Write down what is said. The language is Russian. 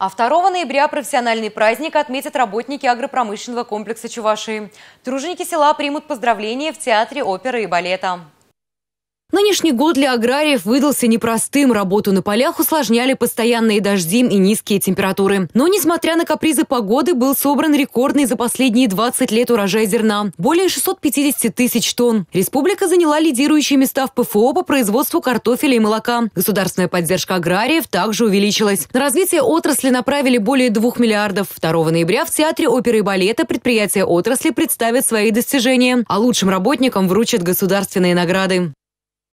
А 2 ноября профессиональный праздник отметят работники агропромышленного комплекса Чувашии. Труженики села примут поздравления в Театре оперы и балета. Нынешний год для аграриев выдался непростым. Работу на полях усложняли постоянные дожди и низкие температуры. Но, несмотря на капризы погоды, был собран рекордный за последние 20 лет урожай зерна – более 650 тысяч тонн. Республика заняла лидирующие места в ПФО по производству картофеля и молока. Государственная поддержка аграриев также увеличилась. На развитие отрасли направили более 2 миллиардов. 2 ноября в Театре оперы и балета предприятия отрасли представят свои достижения, а лучшим работникам вручат государственные награды.